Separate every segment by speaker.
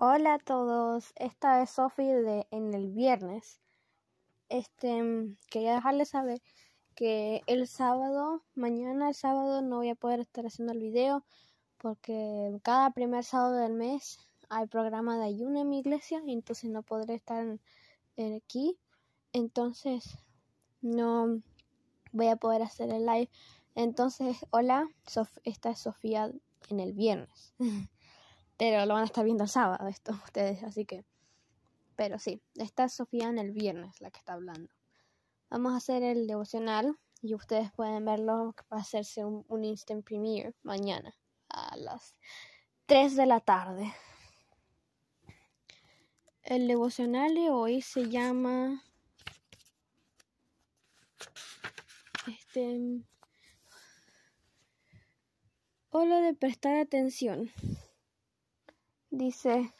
Speaker 1: Hola a todos, esta es Sofi de en el viernes. Este mm, quería dejarles saber que el sábado, mañana el sábado no voy a poder estar haciendo el video porque cada primer sábado del mes hay programa de ayuno en mi iglesia, Y entonces no podré estar aquí. Entonces no voy a poder hacer el live. Entonces, hola, esta es Sofía en el viernes. Pero lo van a estar viendo el sábado esto ustedes, así que... Pero sí, está Sofía en el viernes la que está hablando. Vamos a hacer el devocional y ustedes pueden verlo que va a hacerse un, un instant premiere mañana a las 3 de la tarde. El devocional de hoy se llama este o de prestar atención dice,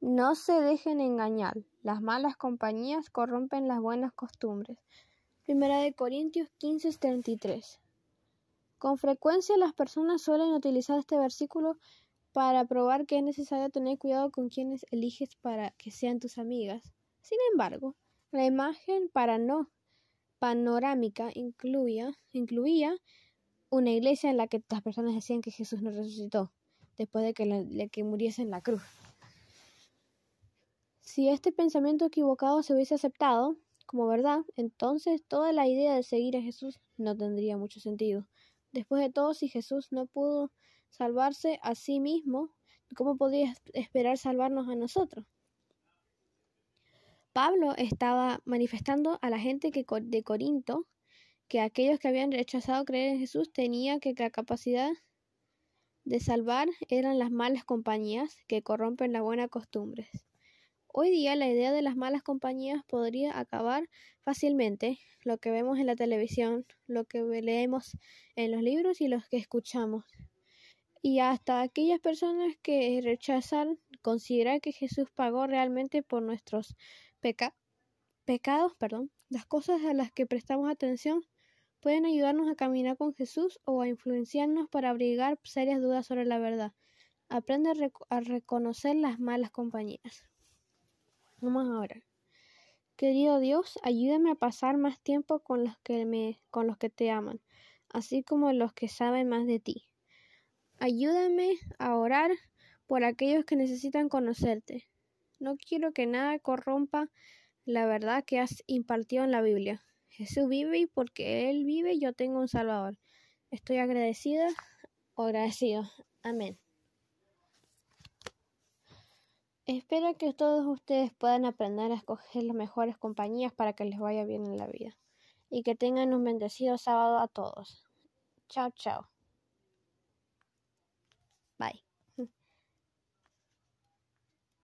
Speaker 1: no se dejen engañar, las malas compañías corrompen las buenas costumbres. Primera de Corintios 15:33. Con frecuencia las personas suelen utilizar este versículo para probar que es necesario tener cuidado con quienes eliges para que sean tus amigas. Sin embargo, la imagen para no panorámica incluía, incluía una iglesia en la que las personas decían que Jesús no resucitó después de que, muriese en la cruz. Si este pensamiento equivocado se hubiese aceptado como verdad, entonces toda la idea de seguir a Jesús no tendría mucho sentido. Después de todo, si Jesús no pudo salvarse a sí mismo, ¿cómo podía esperar salvarnos a nosotros? Pablo estaba manifestando a la gente de Corinto que aquellos que habían rechazado creer en Jesús tenían que la capacidad de salvar eran las malas compañías que corrompen las buenas costumbres. Hoy día la idea de las malas compañías podría acabar fácilmente. Lo que vemos en la televisión, lo que leemos en los libros y los que escuchamos. Y hasta aquellas personas que rechazan considerar que Jesús pagó realmente por nuestros pecados, perdón, las cosas a las que prestamos atención pueden ayudarnos a caminar con Jesús o a influenciarnos para abrigar serias dudas sobre la verdad. Aprende a, reconocer las malas compañías. Vamos ahora. Querido Dios, ayúdame a pasar más tiempo con los que me, con los que te aman, así como los que saben más de ti. Ayúdame a orar por aquellos que necesitan conocerte. No quiero que nada corrompa la verdad que has impartido en la Biblia. Jesús vive y porque Él vive yo tengo un Salvador. Estoy agradecida o agradecido. Amén. Espero que todos ustedes puedan aprender a escoger las mejores compañías para que les vaya bien en la vida. Y que tengan un bendecido sábado a todos. Chao, chao. Bye.